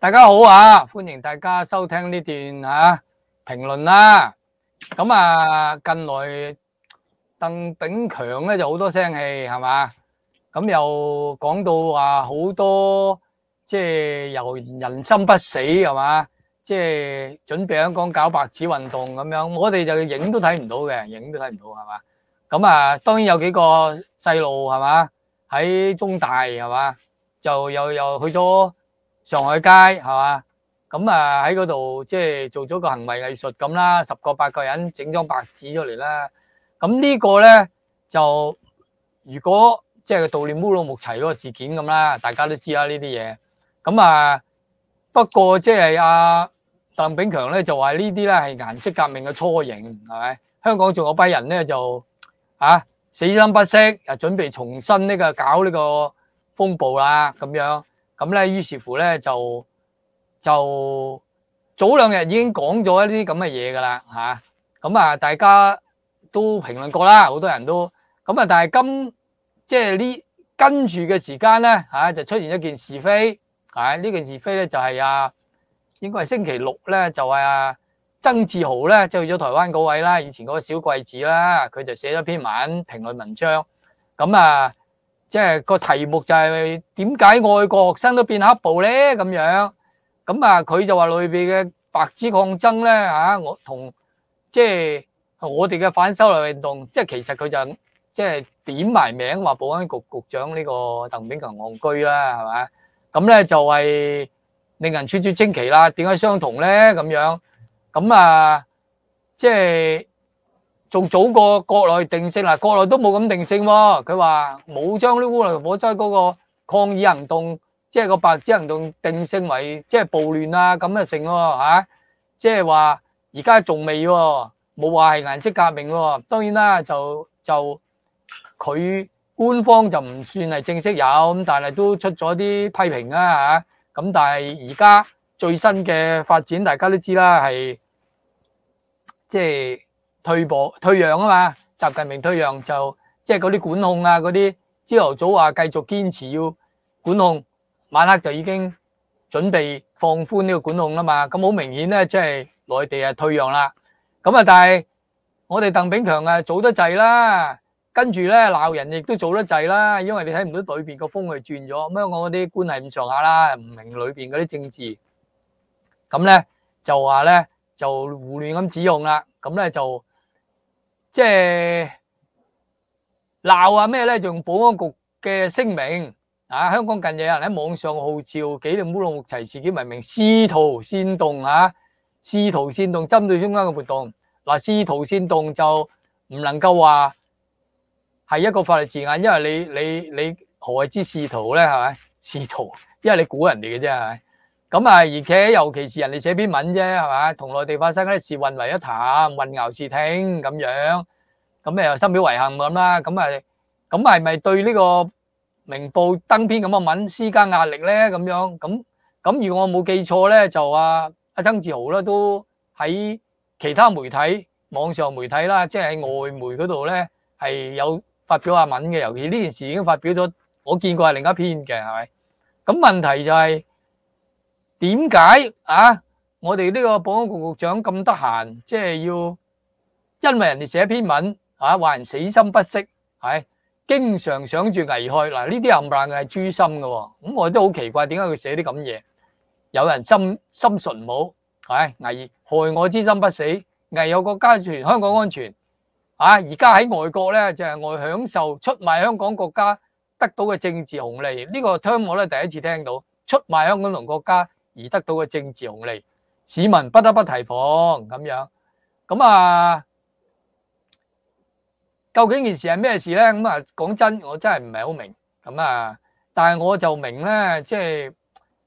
大家好啊！欢迎大家收听呢段啊评论啦。咁啊，近来邓炳强咧就好多声气系嘛，咁又讲到话好多，即系由人心不死系嘛，即系准备香港搞白纸运动咁样。我哋就影都睇唔到嘅，影都睇唔到系嘛。咁啊，当然有几个细路系嘛喺中大系嘛，就又又去咗。上海街係嘛？咁啊喺嗰度即係做咗個行為藝術咁啦，十個八個人整張白紙出嚟啦。咁呢個咧就如果即係悼念烏魯木齊嗰個事件咁啦，大家都知啦呢啲嘢。咁啊不過即係阿鄧炳強咧就話呢啲咧係顏色革命嘅初形係咪？香港仲有班人咧就啊死心不息啊，準備重新呢個搞呢個風暴啦咁樣。咁咧，於是乎咧就就早兩日已經講咗一啲咁嘅嘢噶啦嚇，咁啊大家都評論過啦，好多人都咁啊，但係今即係呢跟住嘅時間咧嚇，就出現一件是非，係呢件是非咧就係啊，應該係星期六咧就係啊曾志豪咧去咗台灣嗰位啦，以前嗰個小桂子啦，佢就寫咗篇文評論文章，咁啊。即系个题目就系点解外国学生都变黑暴咧咁样，咁啊佢就话里边嘅白纸抗争咧吓，我同即系我哋嘅反修例运动，即系其实佢就即系点埋名话保安局局长呢个邓炳强戆居啦，系嘛？咁咧就系令人出乎惊奇啦，点解相同咧咁样？咁啊即系。仲早過國內定性嗱，國內都冇咁定性喎。佢話冇將啲烏龍火災嗰個抗議行動，即係個白紙行動定性為即係暴亂啊咁啊成喎嚇，即係話而家仲未喎，冇話係顏色革命喎。當然啦，就就佢官方就唔算係正式有咁，但係都出咗啲批評啊嚇。咁但係而家最新嘅發展，大家都知啦，係即係。退步退讓啊嘛，習近平退讓就即係嗰啲管控啊，嗰啲朝頭早話繼續堅持要管控，晚黑就已經準備放寬呢個管控啦嘛。咁好明顯咧，即係內地啊退讓啦。咁啊，但係我哋鄧炳強啊，早得滯啦，跟住咧鬧人亦都早得滯啦，因為你睇唔到裏边個風係轉咗。咁样我啲官係唔上下啦，唔明裏边嗰啲政治。咁咧就話咧就胡亂咁指控啦，咁咧就。即系闹啊咩咧？仲用保安局嘅声明啊！香港近日有人喺网上号召纪念乌鲁木齐事件，文明，试图煽动啊！试图煽动针对中间嘅活动嗱，试图煽动就唔能够话系一个法律字眼，因为你你你何谓之试图咧？系咪试图？因为你鼓人哋嘅啫，系咪？咁啊！而且尤其是人哋寫篇文啫，係嘛？同內地發生嗰啲事混為一談、混淆視聽咁樣，咁又深表遺憾咁啦。咁啊，咁係咪對呢個明報登篇咁嘅文施加壓力咧？咁樣咁咁，如果我冇記錯咧，就阿阿曾志豪咧都喺其他媒體、網上媒體啦，即係外媒嗰度咧係有發表下文嘅，尤其呢件事已經發表咗，我見過係另一篇嘅，係咪？咁問題就係。点解啊？我哋呢个保安局局长咁得闲，即系要因为人哋写篇文啊，话人死心不息，系经常想住危害嗱呢啲唪硬系诛心噶，咁我都好奇怪，点解佢写啲咁嘢？有人心心纯武系危害我之心不死，危有国家全香港安全啊！而家喺外国咧就系外享受出卖香港国家得到嘅政治红利，呢个听我咧第一次听到出卖香港同国家。而得到嘅政治红利，市民不得不提防咁样。咁啊，究竟件事系咩事咧？咁啊，讲真，我真系唔系好明。咁啊，但系我就明咧，即系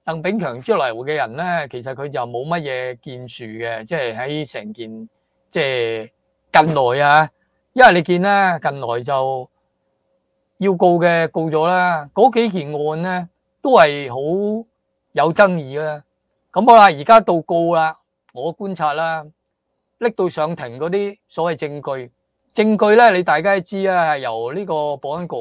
邓炳强之回嘅人咧，其实佢就冇乜嘢建树嘅。即系喺成件，即系近来啊，因为你见啦，近来就要告嘅告咗啦，嗰几件案咧都系好有争议啦。咁好啦，而家到告啦。我觀察啦，拎到上庭嗰啲所謂證據，證據咧，你大家都知啊，係由呢個保安局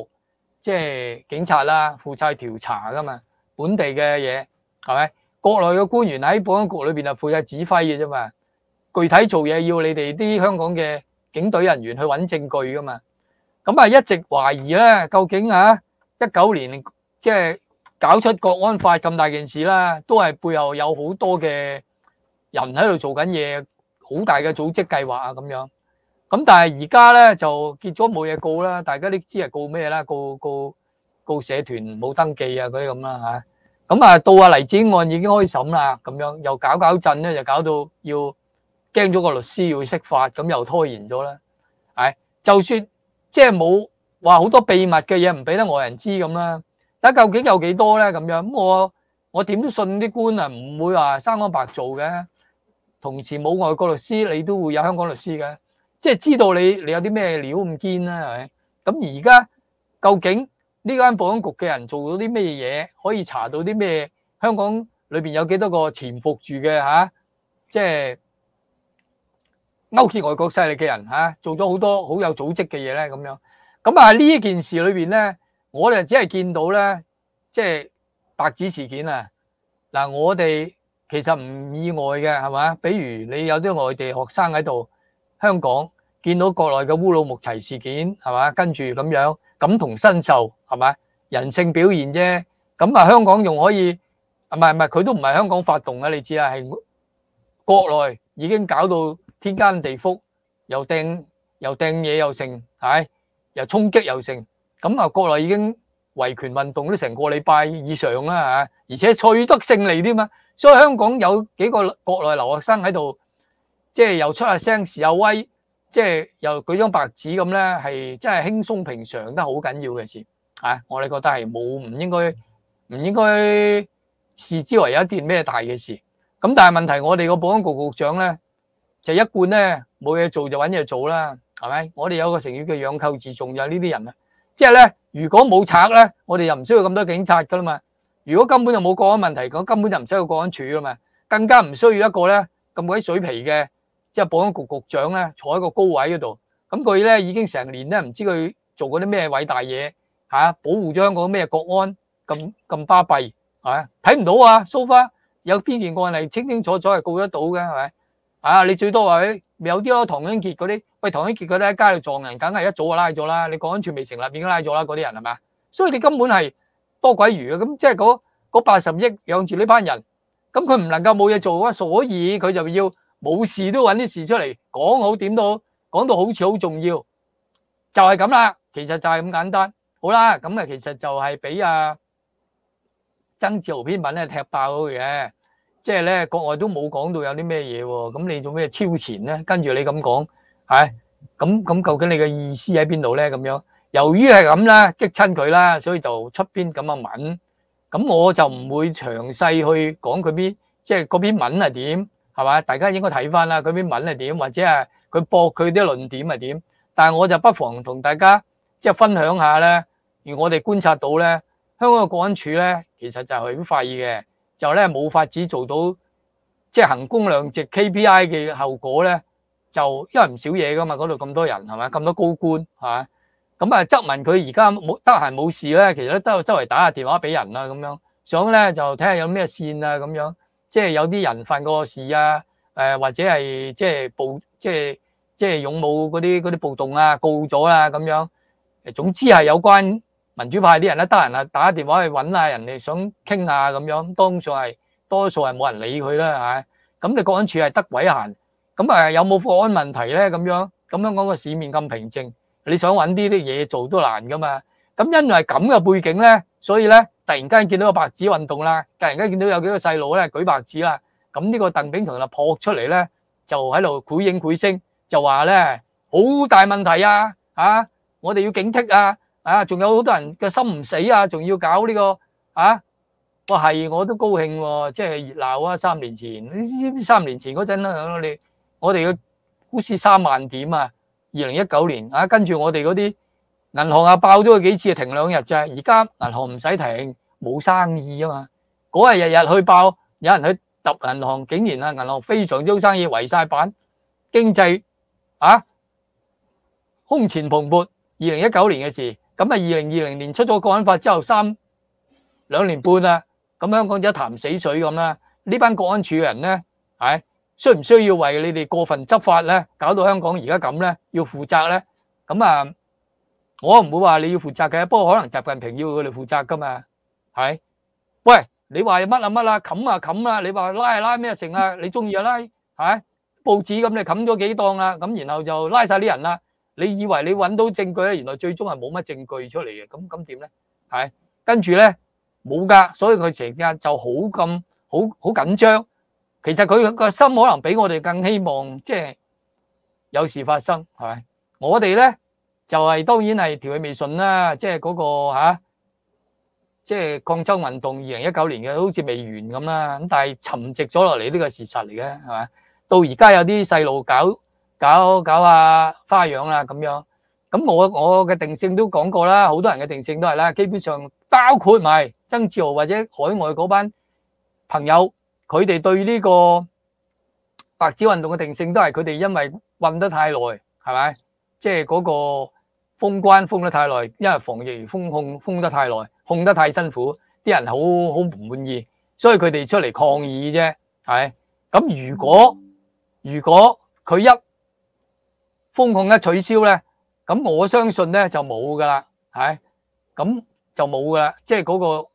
即係警察啦，負責調查噶嘛，本地嘅嘢係咪？國內嘅官員喺保安局裏邊啊，負責指揮嘅啫嘛。具體做嘢要你哋啲香港嘅警隊人員去揾證據噶嘛。咁啊，一直懷疑咧，究竟啊，一九年即係。搞出国安法咁大件事啦，都系背后有好多嘅人喺度做紧嘢，好大嘅组织计划啊咁样。咁但系而家咧就结咗冇嘢告啦，大家都知系告咩啦？告告告社团冇登记啊嗰啲咁啦吓。咁啊到阿黎子案已经开审啦，咁样又搞搞震咧，就搞到要惊咗个律师要释法，咁又拖延咗啦。系就算即系冇话好多秘密嘅嘢唔俾得外人知咁啦。睇究竟有幾多咧？咁樣，咁我我點都信啲官啊，唔會話生安白做嘅。同前冇外國律師，你都會有香港律師嘅，即係知道你你有啲咩料咁堅啦，係咪？咁而家究竟呢間保安局嘅人做到啲咩嘢，可以查到啲咩？香港裏邊有幾多個潛伏住嘅嚇，即係勾結外國勢力嘅人嚇，做咗好多好有組織嘅嘢咧。咁樣，咁啊呢件事裏邊咧。我哋只系見到咧，即係白紙事件啊！嗱，我哋其實唔意外嘅，係嘛？比如你有啲外地學生喺度香港，見到國內嘅烏魯木齊事件，係嘛？跟住咁樣感同身受，係嘛？人性表現啫。咁啊，香港仲可以唔係唔系，佢都唔係香港發動嘅，你知啊，係國內已經搞到天翻地覆，又掟又掟嘢又剩，係又衝擊又剩。咁啊，國內已經維權運動都成個禮拜以上啦嚇，而且取得勝利添嘛，所以香港有幾個國內留學生喺度，即係又出下聲，示有威，即係又舉張白紙咁咧，係真係輕鬆平常得好緊要嘅事嚇，我哋覺得係冇唔應該，唔應該視之為一啲咩大嘅事。咁但係問題，我哋個保安局局長咧就一貫咧冇嘢做就揾嘢做啦，係咪？我哋有個成語叫養寇自重就呢啲人啦。即系咧，如果冇贼咧，我哋又唔需要咁多警察噶啦嘛。如果根本就冇个案问题，咁根本就唔需要个案处噶嘛，更加唔需要一个咧咁鬼水皮嘅，即系保安局局长咧坐喺个高位嗰度。咁佢咧已经成年咧，唔知佢做过啲咩伟大嘢嚇，保护咗香港咩国安咁咁巴闭嚇，睇唔到啊，蘇花有边件案例清清楚楚系告得到嘅係咪？啊，你最多话。有啲咯，唐英杰嗰啲，喂，唐英杰嗰啲喺街度撞人，梗系一早就拉咗啦。你国安团未成立，已经拉咗啦，嗰啲人系咪所以佢根本系多鬼如嘅，咁即系嗰嗰八十亿养住呢班人，咁佢唔能够冇嘢做啊，所以佢就要冇事都揾啲事出嚟讲好点都好，讲到好似好重要，就系咁啦。其实就系咁简单。好啦，咁啊，其实就系俾阿曾兆铭品咧踢爆佢嘅。即系咧，國外都冇講到有啲咩嘢喎，咁你做咩超前咧？跟住你咁講，係咁咁，究竟你嘅意思喺邊度咧？咁樣由於係咁啦，激親佢啦，所以就出邊咁嘅文，咁我就唔會詳細去講佢邊，即係嗰篇文係點，係嘛？大家應該睇翻啦，嗰篇文係點，或者係佢駁佢啲論點係點？但係我就不妨同大家即係分享下咧，而我哋觀察到咧，香港嘅國安處咧，其實就係好廢嘅。就咧冇法子做到，即系行公量值 KPI 嘅後果咧，就因為唔少嘢噶嘛，嗰度咁多人係嘛，咁多高官系嘛，咁啊質問佢而家冇得閒冇事咧，其實都周圍打下電話俾人啦咁樣，想咧就睇下有咩線啊咁樣，即係有啲人犯過事啊，誒或者係即係暴即系即系勇武嗰啲嗰啲暴動啊，告咗啊咁樣，總之係有關。民主派啲人咧，得闲啊，打電話去揾下人哋，想傾下咁樣，当數係多數係冇人理佢啦吓。咁你国安處係得鬼閒，咁啊有冇破案問題咧？咁樣咁香港個市面咁平靜，你想揾啲啲嘢做都難噶嘛。咁因為咁嘅背景咧，所以咧突然間見到個白紙運動啦，突然間見到有幾個細路咧舉白紙啦，咁呢個鄧炳強就扑出嚟咧就喺度攰影攰聲，就話咧好大問題啊！嚇，我哋要警惕啊！啊，仲有好多人嘅心唔死啊，仲要搞呢个啊？我系我都高兴喎，即系热闹啊！三年前三年前嗰阵啦，我哋我哋嘅股市三万点啊，二零一九年啊，跟住我哋嗰啲银行啊爆咗几次，停两日啫。而家银行唔使停，冇生意啊嘛。嗰日日日去爆，有人去揼银行，竟然啊银行非常中生意，围晒板经济啊空前蓬勃。二零一九年嘅事。咁啊！二零二零年出咗《國安法》之後三兩年半啦，咁香港就一潭死水咁啦。呢班國安處人咧，係需唔需要為你哋過分執法咧，搞到香港而家咁咧，要負責咧？咁啊，我唔會話你要負責嘅，不過可能習近平要佢哋負責噶嘛。係，喂，你話乜啊乜啦？冚啊冚啦！你話拉啊拉咩成啊？你中意啊拉？係報紙咁你冚咗幾檔啦？咁然後就拉晒啲人啦。你以為你揾到證據咧，原來最終係冇乜證據出嚟嘅，咁咁點咧？係跟住咧冇噶，所以佢成日就好咁好好緊張。其實佢個心可能比我哋更希望即係有事發生，係咪？我哋咧就係當然係調佢微信啦，即係嗰個嚇，即係抗爭運動二零一九年嘅好似未完咁啦。咁但係沉寂咗落嚟，呢個事實嚟嘅，係咪？到而家有啲細路搞。搞搞下花樣啦咁樣，咁我我嘅定性都講過啦，好多人嘅定性都係啦，基本上包括唔係曾志豪或者海外嗰班朋友，佢哋對呢個白紙運動嘅定性都係佢哋因為混得太耐，係咪？即係嗰個封關封得太耐，因為防疫封控封得太耐，控得太辛苦，啲人好好唔滿意，所以佢哋出嚟抗議啫，係。咁如果如果佢一封控一取消咧，咁我相信咧就冇噶啦，系咁就冇噶啦，即系嗰个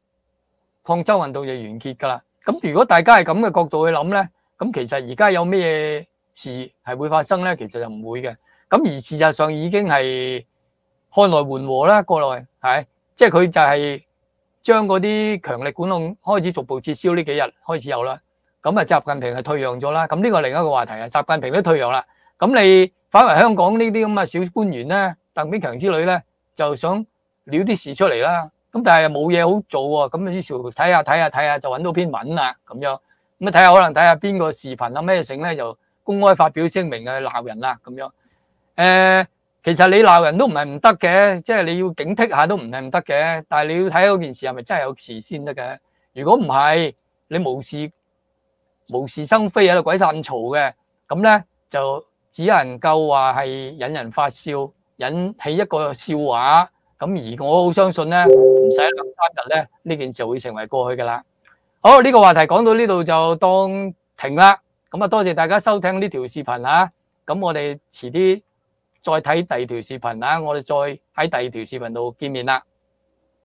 抗争运动就完结噶啦。咁如果大家系咁嘅角度去谂咧，咁其实而家有咩事系会发生咧，其实就唔会嘅。咁而事实上已经系看来缓和啦，过来系，即系佢就系将嗰啲强力管控开始逐步撤销呢几日开始有啦。咁啊，习近平系退让咗啦。咁呢个另一个话题啊，习近平都退让啦。咁你翻嚟香港呢啲咁嘅小官員咧，鄧炳強之類咧，就想撩啲事出嚟啦。咁但係冇嘢好做喎，咁於是乎睇下睇下睇下就揾到篇文啦咁樣。咁啊睇下可能睇下邊個視頻啊咩成咧，就公開發表聲明去鬧人啦咁樣。誒，其實你鬧人都唔係唔得嘅，即係你要警惕下都唔係唔得嘅。但係你要睇嗰件事係咪真係有事先得嘅。如果唔係，你無事無事生非喺度鬼散嘈嘅，咁咧就。只能夠話係引人發笑，引起一個笑話。咁而我好相信咧，唔使兩三日咧，呢件事會成為過去㗎啦。好，呢個話題講到呢度就當停啦。咁啊，多謝大家收聽呢條視頻啊。咁我哋遲啲再睇第二條視頻啊，我哋再喺第二條視頻度見面啦。